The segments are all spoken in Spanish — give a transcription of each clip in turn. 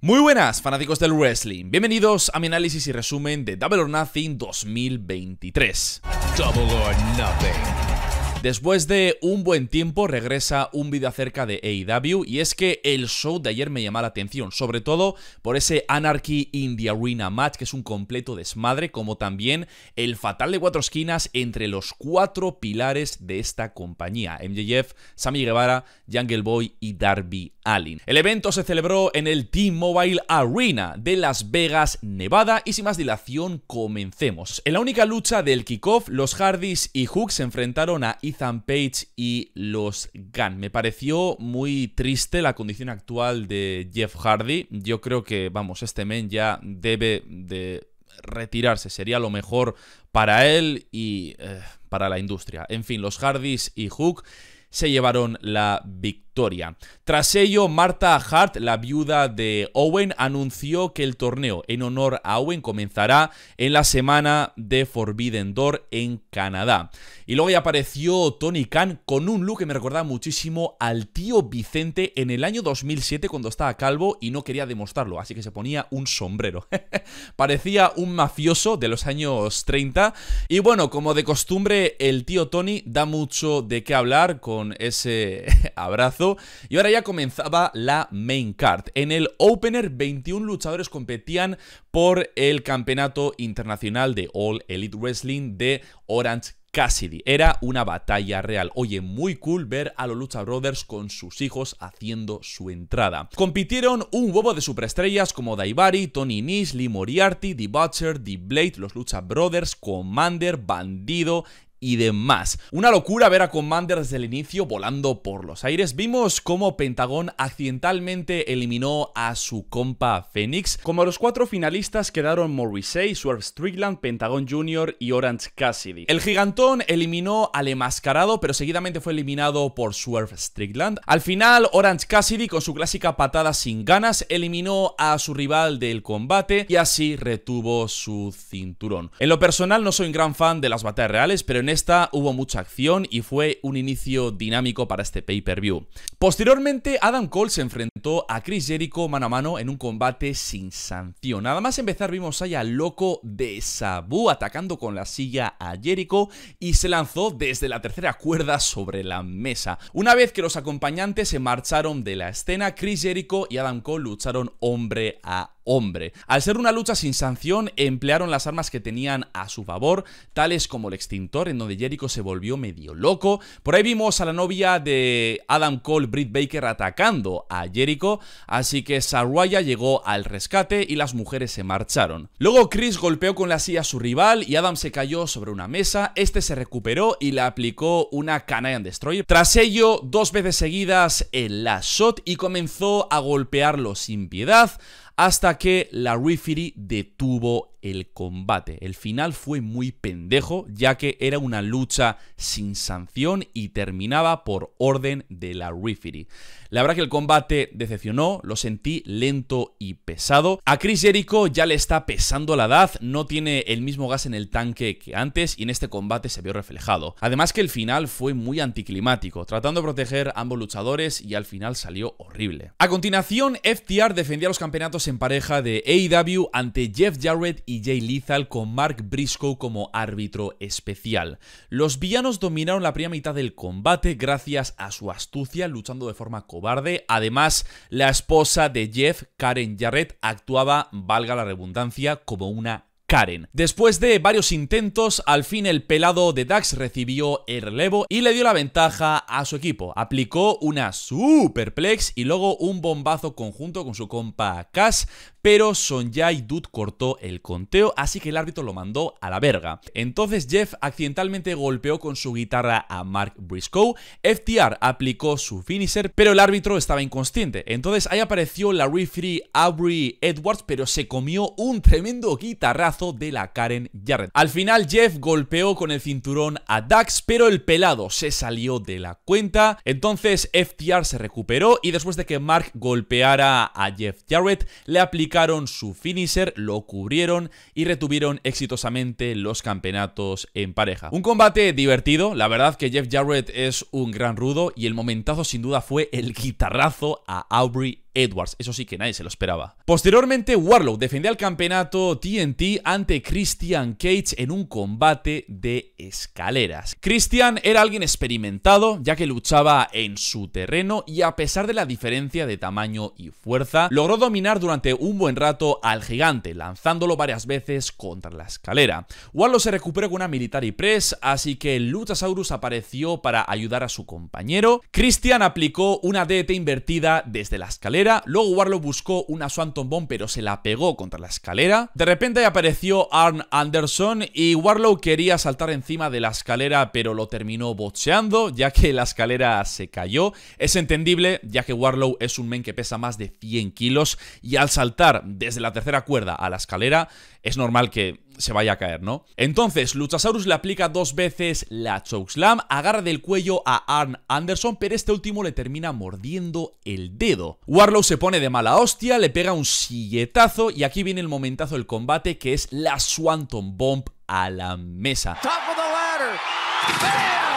Muy buenas, fanáticos del wrestling. Bienvenidos a mi análisis y resumen de Double or Nothing 2023. Double or Nothing. Después de un buen tiempo regresa un vídeo acerca de AEW y es que el show de ayer me llamó la atención, sobre todo por ese Anarchy in the Arena match que es un completo desmadre, como también el fatal de cuatro esquinas entre los cuatro pilares de esta compañía, MJF, Sammy Guevara, Jungle Boy y Darby Allin. El evento se celebró en el T-Mobile Arena de Las Vegas, Nevada y sin más dilación comencemos. En la única lucha del kickoff, los Hardys y Hooks se enfrentaron a Ethan Page y los Gunn. Me pareció muy triste la condición actual de Jeff Hardy. Yo creo que, vamos, este men ya debe de retirarse. Sería lo mejor para él y eh, para la industria. En fin, los Hardys y Hook se llevaron la victoria tras ello, Marta Hart, la viuda de Owen, anunció que el torneo en honor a Owen comenzará en la semana de Forbidden Door en Canadá. Y luego ya apareció Tony Khan con un look que me recordaba muchísimo al tío Vicente en el año 2007 cuando estaba calvo y no quería demostrarlo, así que se ponía un sombrero. Parecía un mafioso de los años 30 y bueno, como de costumbre, el tío Tony da mucho de qué hablar con ese abrazo y ahora ya comenzaba la main card. En el opener, 21 luchadores competían por el campeonato internacional de All Elite Wrestling de Orange Cassidy. Era una batalla real. Oye, muy cool ver a los Lucha Brothers con sus hijos haciendo su entrada. Compitieron un huevo de superestrellas como Daivari, Tony Nish, Lee Moriarty, The Butcher, The Blade, los Lucha Brothers, Commander, Bandido y demás. Una locura ver a Commander desde el inicio volando por los aires. Vimos cómo Pentagón accidentalmente eliminó a su compa Phoenix. Como los cuatro finalistas quedaron Morrissey, Swerve Strickland, Pentagón Jr. y Orange Cassidy. El gigantón eliminó al enmascarado, pero seguidamente fue eliminado por Swerve Strickland. Al final, Orange Cassidy con su clásica patada sin ganas eliminó a su rival del combate y así retuvo su cinturón. En lo personal no soy un gran fan de las batallas reales, pero en esta hubo mucha acción y fue un inicio dinámico para este pay-per-view. Posteriormente, Adam Cole se enfrentó a Chris Jericho mano a mano en un combate sin sanción. Nada más empezar vimos a al loco de Sabu atacando con la silla a Jericho y se lanzó desde la tercera cuerda sobre la mesa. Una vez que los acompañantes se marcharon de la escena, Chris Jericho y Adam Cole lucharon hombre a hombre. Al ser una lucha sin sanción, emplearon las armas que tenían a su favor, tales como el extintor, en donde Jericho se volvió medio loco. Por ahí vimos a la novia de Adam Cole, Britt Baker, atacando a Jericho, así que Saruaya llegó al rescate y las mujeres se marcharon. Luego Chris golpeó con la silla a su rival y Adam se cayó sobre una mesa, este se recuperó y le aplicó una Canaan Destroyer. Tras ello, dos veces seguidas el last shot y comenzó a golpearlo sin piedad hasta que la referee detuvo el combate. El final fue muy pendejo, ya que era una lucha sin sanción y terminaba por orden de la referee. La verdad que el combate decepcionó, lo sentí lento y pesado. A Chris Jericho ya le está pesando la edad, no tiene el mismo gas en el tanque que antes y en este combate se vio reflejado. Además que el final fue muy anticlimático, tratando de proteger a ambos luchadores y al final salió horrible. A continuación, FTR defendía los campeonatos en pareja de AEW ante Jeff Jarrett y y Jay con Mark Briscoe como árbitro especial. Los villanos dominaron la primera mitad del combate gracias a su astucia, luchando de forma cobarde. Además, la esposa de Jeff, Karen Jarrett, actuaba, valga la redundancia, como una Karen. Después de varios intentos, al fin el pelado de Dax recibió el relevo y le dio la ventaja a su equipo. Aplicó una superplex y luego un bombazo conjunto con su compa Cass pero Sonja y Dude cortó el conteo, así que el árbitro lo mandó a la verga. Entonces Jeff accidentalmente golpeó con su guitarra a Mark Briscoe, FTR aplicó su finisher, pero el árbitro estaba inconsciente. Entonces ahí apareció la referee Aubrey Edwards, pero se comió un tremendo guitarrazo de la Karen Jarrett. Al final Jeff golpeó con el cinturón a Dax, pero el pelado se salió de la cuenta. Entonces FTR se recuperó y después de que Mark golpeara a Jeff Jarrett, le aplicaron su finisher, lo cubrieron y retuvieron exitosamente los campeonatos en pareja. Un combate divertido, la verdad que Jeff Jarrett es un gran rudo y el momentazo sin duda fue el guitarrazo a Aubrey Edwards. Eso sí que nadie se lo esperaba. Posteriormente, Warlow defendía el campeonato TNT ante Christian Cage en un combate de escaleras. Christian era alguien experimentado, ya que luchaba en su terreno y a pesar de la diferencia de tamaño y fuerza, logró dominar durante un buen rato al gigante, lanzándolo varias veces contra la escalera. Warlow se recuperó con una military press, así que Luchasaurus apareció para ayudar a su compañero. Christian aplicó una DT invertida desde la escalera luego Warlow buscó una Swanton Bomb pero se la pegó contra la escalera. De repente apareció Arn Anderson y Warlow quería saltar encima de la escalera pero lo terminó bocheando ya que la escalera se cayó. Es entendible ya que Warlow es un men que pesa más de 100 kilos y al saltar desde la tercera cuerda a la escalera es normal que se vaya a caer, ¿no? Entonces, Luchasaurus le aplica dos veces la chokeslam, agarra del cuello a Arn Anderson, pero este último le termina mordiendo el dedo. Warlow se pone de mala hostia, le pega un silletazo y aquí viene el momentazo del combate que es la Swanton Bomb a la mesa. Top of the ladder.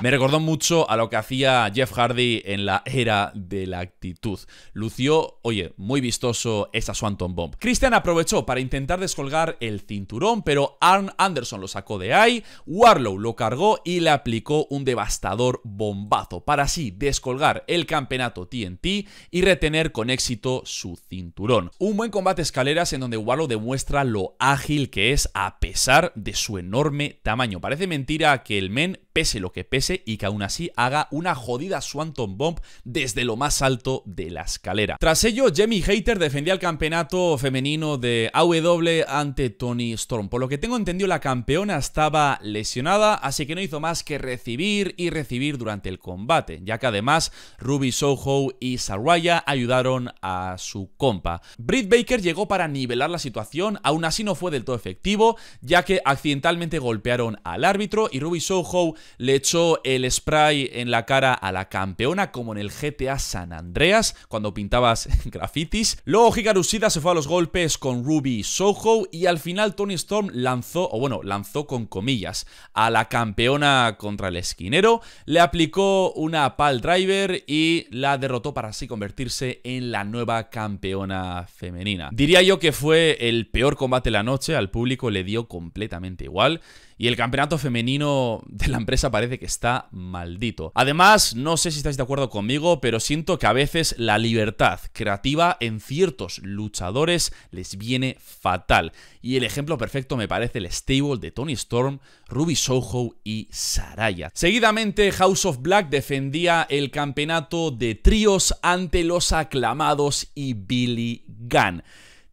Me recordó mucho a lo que hacía Jeff Hardy en la era de la actitud. Lució, oye, muy vistoso esa Swanton Bomb. Christian aprovechó para intentar descolgar el cinturón, pero Arn Anderson lo sacó de ahí, Warlow lo cargó y le aplicó un devastador bombazo para así descolgar el campeonato TNT y retener con éxito su cinturón. Un buen combate escaleras en donde Warlow demuestra lo ágil que es a pesar de su enorme tamaño. Parece mentira que el men, pese lo que pese, y que aún así haga una jodida Swanton Bomb desde lo más alto de la escalera. Tras ello, Jamie Hater defendía el campeonato femenino de AW ante Tony Storm. Por lo que tengo entendido, la campeona estaba lesionada, así que no hizo más que recibir y recibir durante el combate, ya que además Ruby Soho y Saraya ayudaron a su compa. Britt Baker llegó para nivelar la situación, aún así no fue del todo efectivo, ya que accidentalmente golpearon al árbitro y Ruby Soho le echó el spray en la cara a la campeona, como en el GTA San Andreas, cuando pintabas grafitis. Luego Hikaru se fue a los golpes con Ruby Soho y al final Tony Storm lanzó, o bueno, lanzó con comillas, a la campeona contra el esquinero, le aplicó una pal driver y la derrotó para así convertirse en la nueva campeona femenina. Diría yo que fue el peor combate de la noche, al público le dio completamente igual y el campeonato femenino de la empresa parece que está maldito. Además, no sé si estáis de acuerdo conmigo, pero siento que a veces la libertad creativa en ciertos luchadores les viene fatal. Y el ejemplo perfecto me parece el stable de Tony Storm, Ruby Soho y Saraya. Seguidamente, House of Black defendía el campeonato de tríos ante los aclamados y Billy Gunn.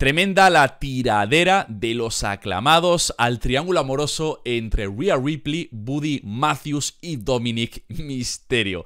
Tremenda la tiradera de los aclamados al triángulo amoroso entre Rhea Ripley, Buddy Matthews y Dominic Misterio.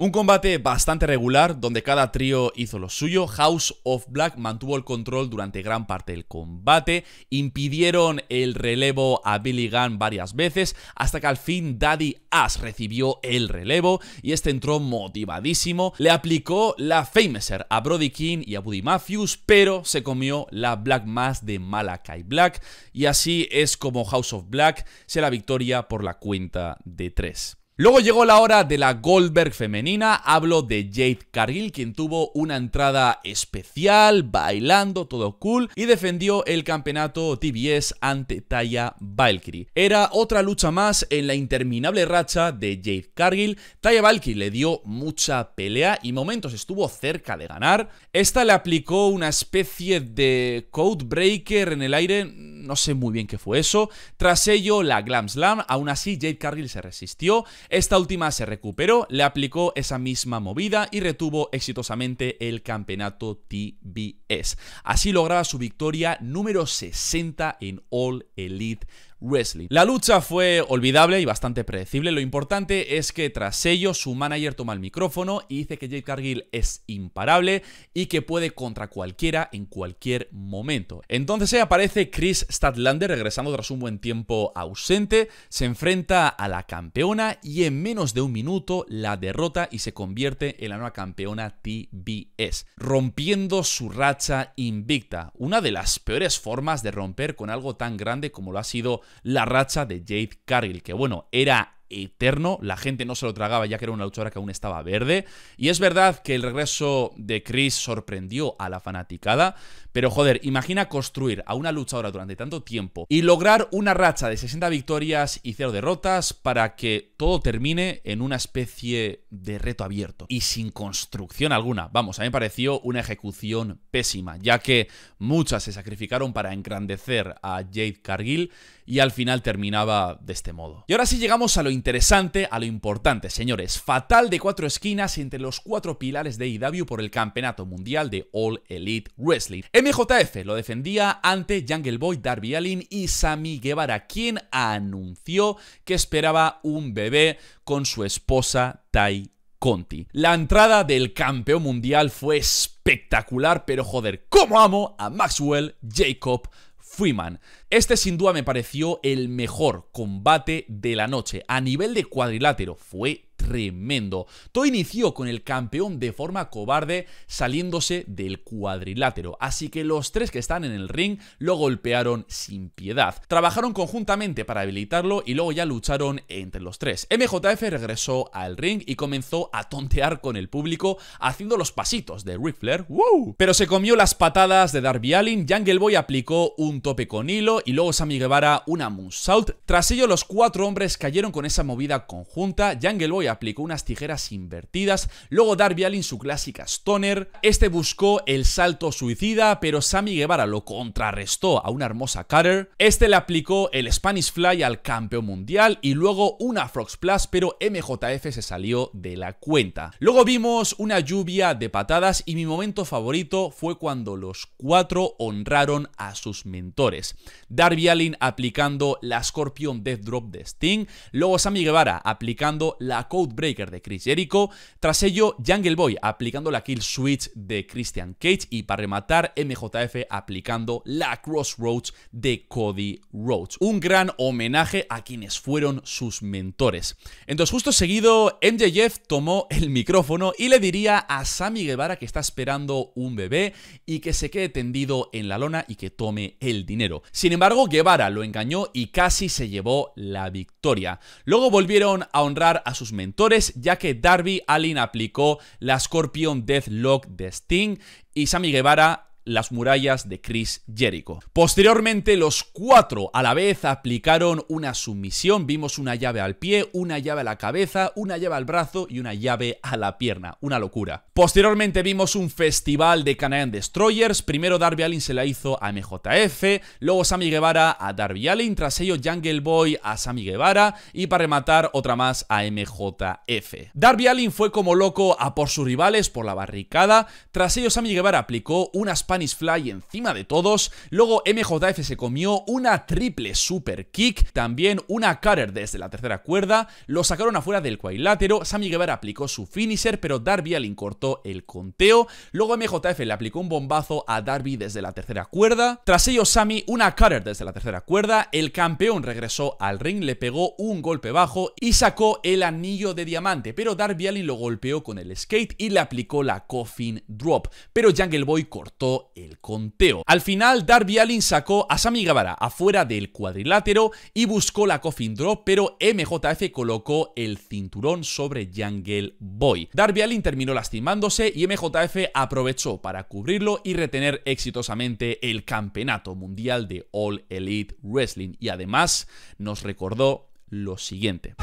Un combate bastante regular donde cada trío hizo lo suyo. House of Black mantuvo el control durante gran parte del combate, impidieron el relevo a Billy Gunn varias veces hasta que al fin Daddy Ash recibió el relevo y este entró motivadísimo. Le aplicó la Famouser a Brody King y a Buddy Matthews, pero se comió la Black Mass de Malakai Black y así es como House of Black se la victoria por la cuenta de tres. Luego llegó la hora de la Goldberg femenina, hablo de Jade Cargill, quien tuvo una entrada especial, bailando, todo cool, y defendió el campeonato TBS ante Taya Valkyrie. Era otra lucha más en la interminable racha de Jade Cargill, Taya Valkyrie le dio mucha pelea y momentos estuvo cerca de ganar, esta le aplicó una especie de code breaker en el aire, no sé muy bien qué fue eso. Tras ello, la Glam Slam, aún así Jade Cargill se resistió. Esta última se recuperó, le aplicó esa misma movida y retuvo exitosamente el campeonato TBS. Así lograba su victoria número 60 en All Elite Wrestling. La lucha fue olvidable y bastante predecible. Lo importante es que tras ello su manager toma el micrófono y dice que Jake Cargill es imparable y que puede contra cualquiera en cualquier momento. Entonces ahí eh, aparece Chris Statlander regresando tras un buen tiempo ausente, se enfrenta a la campeona y en menos de un minuto la derrota y se convierte en la nueva campeona TBS, rompiendo su racha invicta, una de las peores formas de romper con algo tan grande como lo ha sido la racha de Jade Cargill, que bueno, era eterno, la gente no se lo tragaba ya que era una luchadora que aún estaba verde, y es verdad que el regreso de Chris sorprendió a la fanaticada, pero joder, imagina construir a una luchadora durante tanto tiempo y lograr una racha de 60 victorias y 0 derrotas para que todo termine en una especie de reto abierto y sin construcción alguna. Vamos, a mí me pareció una ejecución pésima, ya que muchas se sacrificaron para engrandecer a Jade Cargill y al final terminaba de este modo. Y ahora sí llegamos a lo interesante, a lo importante, señores. Fatal de cuatro esquinas entre los cuatro pilares de IW e por el Campeonato Mundial de All Elite Wrestling. MJF lo defendía ante Jungle Boy, Darby Allin y Sami Guevara, quien anunció que esperaba un bebé con su esposa Tai Conti. La entrada del campeón mundial fue espectacular, pero joder, cómo amo a Maxwell Jacob Freeman. Este sin duda me pareció el mejor combate de la noche. A nivel de cuadrilátero fue tremendo. Todo inició con el campeón de forma cobarde saliéndose del cuadrilátero, así que los tres que están en el ring lo golpearon sin piedad. Trabajaron conjuntamente para habilitarlo y luego ya lucharon entre los tres. MJF regresó al ring y comenzó a tontear con el público haciendo los pasitos de Ric ¡Wow! pero se comió las patadas de Darby Allin, Jungle Boy aplicó un tope con hilo y luego Sammy Guevara una moonsault. Tras ello los cuatro hombres cayeron con esa movida conjunta, Jungle Boy aplicó unas tijeras invertidas, luego Darby Allin su clásica stoner, este buscó el salto suicida, pero Sammy Guevara lo contrarrestó a una hermosa cutter, este le aplicó el Spanish Fly al campeón mundial y luego una Frog Splash, pero MJF se salió de la cuenta. Luego vimos una lluvia de patadas y mi momento favorito fue cuando los cuatro honraron a sus mentores. Darby Allin aplicando la Scorpion Death Drop de Sting, luego Sammy Guevara aplicando la de Chris Jericho. Tras ello, Jungle Boy aplicando la Kill Switch de Christian Cage y para rematar, MJF aplicando la Crossroads de Cody Rhodes. Un gran homenaje a quienes fueron sus mentores. Entonces, justo seguido, MJF tomó el micrófono y le diría a Sammy Guevara que está esperando un bebé y que se quede tendido en la lona y que tome el dinero. Sin embargo, Guevara lo engañó y casi se llevó la victoria. Luego volvieron a honrar a sus mentores ya que Darby Allin aplicó la Scorpion Deathlock de Sting y Sammy Guevara las murallas de Chris Jericho. Posteriormente, los cuatro a la vez aplicaron una sumisión. Vimos una llave al pie, una llave a la cabeza, una llave al brazo y una llave a la pierna. Una locura. Posteriormente vimos un festival de Canaan Destroyers. Primero Darby Allin se la hizo a MJF, luego Sammy Guevara a Darby Allin, tras ello Jungle Boy a Sammy Guevara y para rematar otra más a MJF. Darby Allin fue como loco a por sus rivales por la barricada. Tras ello Sammy Guevara aplicó una Fly encima de todos, luego MJF se comió una triple super kick, también una cutter desde la tercera cuerda, lo sacaron afuera del cuadrilátero, Sammy Guevara aplicó su finisher, pero Darby Allin cortó el conteo, luego MJF le aplicó un bombazo a Darby desde la tercera cuerda, tras ello Sammy una cutter desde la tercera cuerda, el campeón regresó al ring, le pegó un golpe bajo y sacó el anillo de diamante, pero Darby Allin lo golpeó con el skate y le aplicó la coffin drop, pero Jungle Boy cortó el conteo. Al final, Darby Allin sacó a Sami Guevara afuera del cuadrilátero y buscó la coffin drop, pero MJF colocó el cinturón sobre Jungle Boy. Darby Allin terminó lastimándose y MJF aprovechó para cubrirlo y retener exitosamente el campeonato mundial de All Elite Wrestling. Y además nos recordó lo siguiente.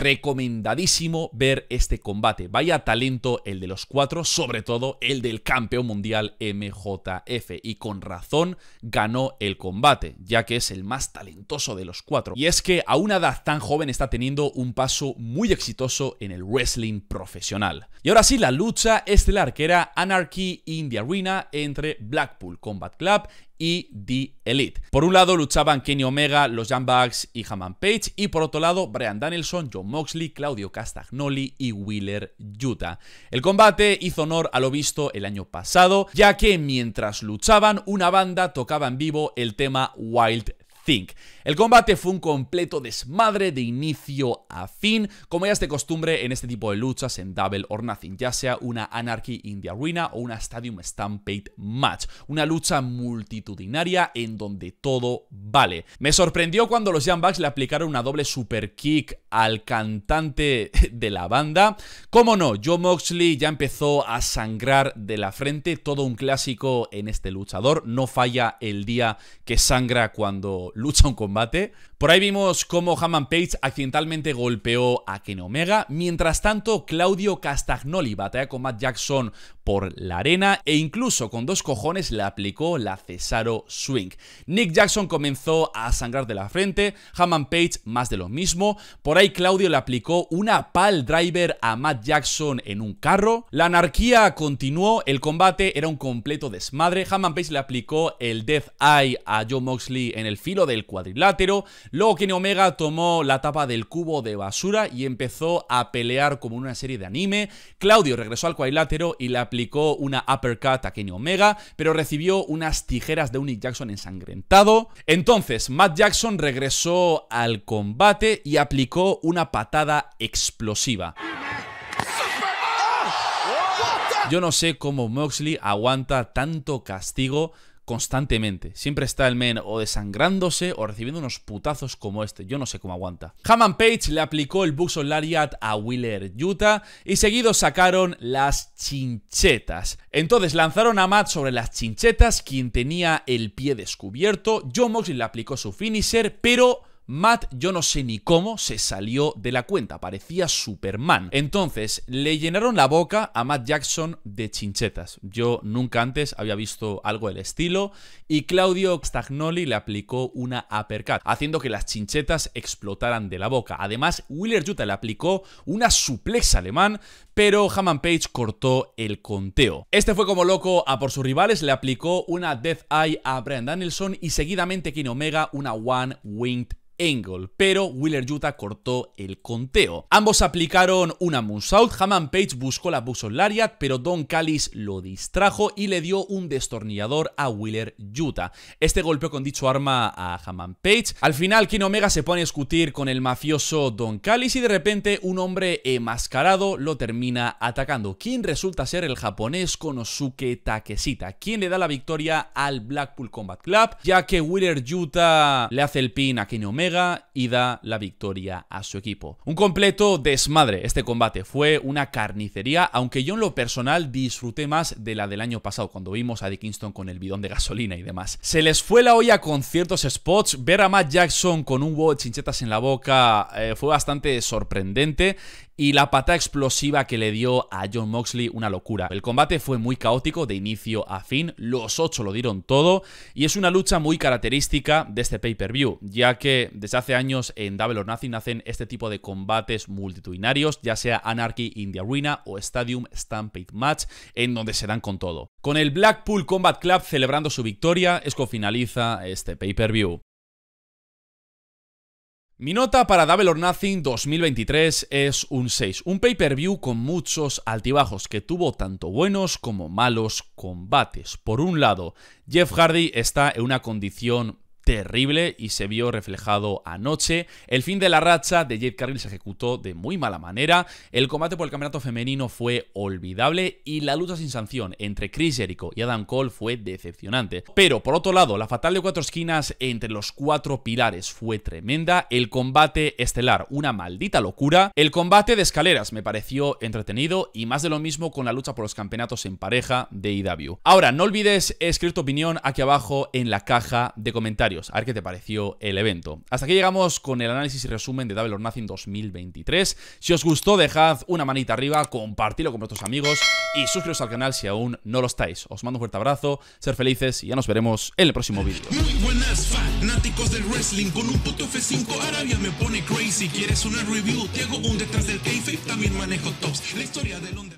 Recomendadísimo ver este combate. Vaya talento el de los cuatro, sobre todo el del campeón mundial MJF. Y con razón ganó el combate, ya que es el más talentoso de los cuatro. Y es que a una edad tan joven está teniendo un paso muy exitoso en el wrestling profesional. Y ahora sí, la lucha estelar que era Anarchy in the Arena entre Blackpool Combat Club y The Elite. Por un lado luchaban Kenny Omega, los Jan y Haman Page y por otro lado Brian Danielson, John Moxley, Claudio Castagnoli y Wheeler Yuta. El combate hizo honor a lo visto el año pasado, ya que mientras luchaban una banda tocaba en vivo el tema Wild el combate fue un completo desmadre de inicio a fin, como ya es de costumbre en este tipo de luchas en Double or Nothing, ya sea una Anarchy in the Arena o una Stadium Stampede Match, una lucha multitudinaria en donde todo vale. Me sorprendió cuando los Young Bucks le aplicaron una doble super al cantante de la banda. Cómo no, Joe Moxley ya empezó a sangrar de la frente, todo un clásico en este luchador, no falla el día que sangra cuando lucha un combate. Por ahí vimos cómo Hammond Page accidentalmente golpeó a Ken Omega. Mientras tanto, Claudio Castagnoli batalla con Matt Jackson por la arena e incluso con dos cojones le aplicó la Cesaro Swing. Nick Jackson comenzó a sangrar de la frente, Hammond Page más de lo mismo. Por ahí Claudio le aplicó una pal driver a Matt Jackson en un carro. La anarquía continuó, el combate era un completo desmadre. Hammond Page le aplicó el Death Eye a Joe Moxley en el filo del cuadrilátero, luego Kenny Omega tomó la tapa del cubo de basura y empezó a pelear como una serie de anime, Claudio regresó al cuadrilátero y le aplicó una uppercut a Kenny Omega, pero recibió unas tijeras de un Jackson ensangrentado, entonces Matt Jackson regresó al combate y aplicó una patada explosiva. Yo no sé cómo Moxley aguanta tanto castigo constantemente. Siempre está el men o desangrándose o recibiendo unos putazos como este. Yo no sé cómo aguanta. Hammond Page le aplicó el Buxo Lariat a Wheeler Utah y seguido sacaron las chinchetas. Entonces lanzaron a Matt sobre las chinchetas, quien tenía el pie descubierto. John Moxley le aplicó su finisher, pero Matt, yo no sé ni cómo, se salió de la cuenta, parecía Superman. Entonces, le llenaron la boca a Matt Jackson de chinchetas. Yo nunca antes había visto algo del estilo y Claudio Stagnoli le aplicó una uppercut, haciendo que las chinchetas explotaran de la boca. Además, Willer Jutta le aplicó una suplex alemán, pero Hammond Page cortó el conteo. Este fue como loco a por sus rivales, le aplicó una Death Eye a Brian Danielson y seguidamente King Omega una One Winged Angle, pero Willer Yuta cortó el conteo. Ambos aplicaron una moonsault, Haman Page buscó la Buxon Lariat, pero Don Callis lo distrajo y le dio un destornillador a Willer Yuta. Este golpeó con dicho arma a Haman Page. Al final, King Omega se pone a discutir con el mafioso Don Callis y de repente un hombre enmascarado lo termina atacando, quien resulta ser el japonés Konosuke Takesita, quien le da la victoria al Blackpool Combat Club, ya que Willer Yuta le hace el pin a King Omega y da la victoria a su equipo. Un completo desmadre este combate, fue una carnicería, aunque yo en lo personal disfruté más de la del año pasado, cuando vimos a Kingston con el bidón de gasolina y demás. Se les fue la olla con ciertos spots, ver a Matt Jackson con un huevo de chinchetas en la boca eh, fue bastante sorprendente y la patada explosiva que le dio a John Moxley una locura. El combate fue muy caótico de inicio a fin, los ocho lo dieron todo y es una lucha muy característica de este pay-per-view, ya que desde hace años en Double or Nothing hacen este tipo de combates multitudinarios, ya sea Anarchy in the Arena o Stadium Stampede Match, en donde se dan con todo. Con el Blackpool Combat Club celebrando su victoria, es finaliza este pay-per-view. Mi nota para Double or Nothing 2023 es un 6, un pay-per-view con muchos altibajos que tuvo tanto buenos como malos combates. Por un lado, Jeff Hardy está en una condición terrible y se vio reflejado anoche. El fin de la racha de Jade Cargill se ejecutó de muy mala manera, el combate por el campeonato femenino fue olvidable y la lucha sin sanción entre Chris Jericho y Adam Cole fue decepcionante. Pero por otro lado, la fatal de cuatro esquinas entre los cuatro pilares fue tremenda, el combate estelar una maldita locura, el combate de escaleras me pareció entretenido y más de lo mismo con la lucha por los campeonatos en pareja de IW. E Ahora, no olvides escribir tu opinión aquí abajo en la caja de comentarios a ver qué te pareció el evento. Hasta aquí llegamos con el análisis y resumen de Double or Nothing 2023. Si os gustó, dejad una manita arriba, compartidlo con vuestros amigos y suscribiros al canal si aún no lo estáis. Os mando un fuerte abrazo, ser felices y ya nos veremos en el próximo vídeo. buenas fanáticos del wrestling, con un puto F5 Arabia me pone crazy. ¿Quieres una review? Te un detrás del también manejo tops. La historia del